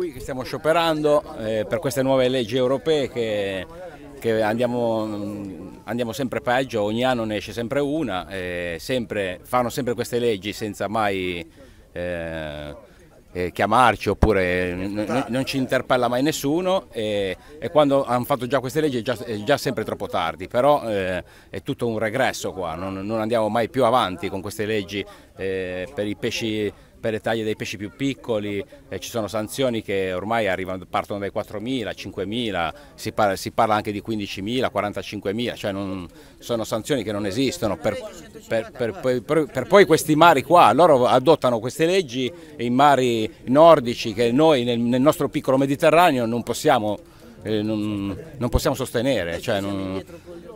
qui che stiamo scioperando eh, per queste nuove leggi europee che, che andiamo, mm, andiamo, sempre peggio, ogni anno ne esce sempre una, eh, sempre, fanno sempre queste leggi senza mai eh, eh chiamarci oppure non ci interpella mai nessuno e, e, quando hanno fatto già queste leggi è già, è già sempre troppo tardi, però eh, è tutto un regresso qua, non, non, andiamo mai più avanti con queste leggi eh, per i pesci per le taglie dei pesci più piccoli, eh, ci sono sanzioni che ormai arrivano, partono dai 4.000, 5.000, si parla, si parla anche di 15.000, 45.000, cioè non, sono sanzioni che non esistono. Per, per, per, per, poi questi mari qua, loro adottano queste leggi in mari nordici che noi nel, nel nostro piccolo Mediterraneo non possiamo, eh, non, non possiamo sostenere. Cioè non,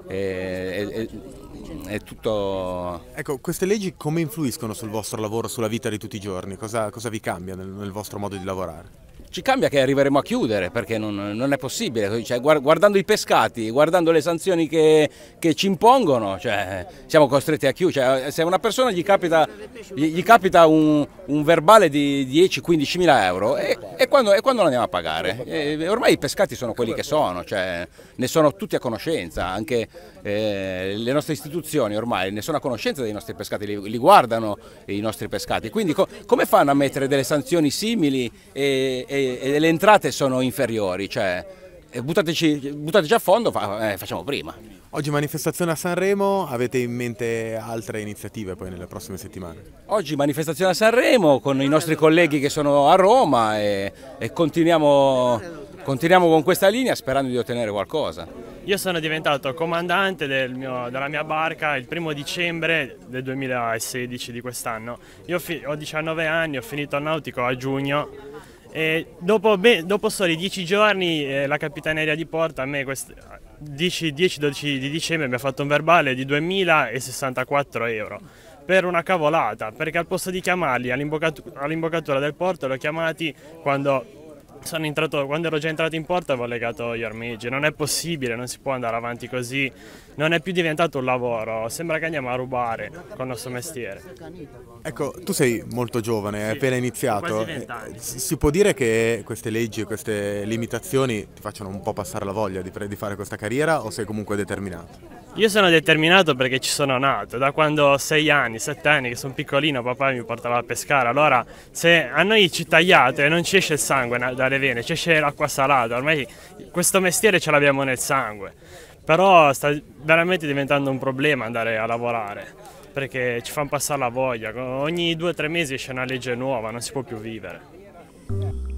eh, eh è tutto... Ecco, queste leggi come influiscono sul vostro lavoro, sulla vita di tutti i giorni? Cosa, cosa vi cambia nel, nel vostro modo di lavorare? ci cambia che arriveremo a chiudere perché non, non è possibile, cioè, guardando i pescati, guardando le sanzioni che, che ci impongono, cioè, siamo costretti a chiudere, cioè, se a una persona gli capita, gli capita un, un, verbale di 10-15 mila euro e, e, quando, e, quando, lo andiamo a pagare? E ormai i pescati sono quelli che sono, cioè, ne sono tutti a conoscenza, anche eh, le nostre istituzioni ormai ne sono a conoscenza dei nostri pescati, li, li guardano i nostri pescati, quindi co come fanno a mettere delle sanzioni simili e, e e, e le entrate sono inferiori, cioè eh, buttateci, buttateci a fondo, fa, eh, facciamo prima. Oggi manifestazione a Sanremo, avete in mente altre iniziative poi nelle prossime settimane? Oggi manifestazione a Sanremo con i nostri colleghi che sono a Roma e, e continuiamo, continuiamo con questa linea sperando di ottenere qualcosa. Io sono diventato comandante del mio, della mia barca il primo dicembre del 2016 di quest'anno. Io ho 19 anni, ho finito al nautico a giugno eh, dopo, beh, dopo, soli dieci giorni eh, la Capitaneria di Porto a me quest- 10-12 di dicembre mi ha fatto un verbale di 2.064 euro per una cavolata perché al posto di chiamarli all'imboccatura, all'imboccatura del porto li ho chiamati quando sono entrato, quando ero già entrato in porta avevo legato gli armigi, non è possibile, non si può andare avanti così, non è più diventato un lavoro, sembra che andiamo a rubare con il nostro mestiere. Ecco, tu sei molto giovane, hai sì, appena iniziato, eh, si può dire che queste leggi, queste limitazioni ti facciano un po' passare la voglia di, di fare questa carriera o sei comunque determinato? Io sono determinato perché ci sono nato, da quando ho 6 anni, 7 anni che sono piccolino papà mi portava a pescare, allora se a noi ci tagliate non ci esce il sangue dalle vene, ci esce l'acqua salata, ormai questo mestiere ce l'abbiamo nel sangue, però sta veramente diventando un problema andare a lavorare perché ci fanno passare la voglia, ogni 2-3 mesi esce una legge nuova, non si può più vivere.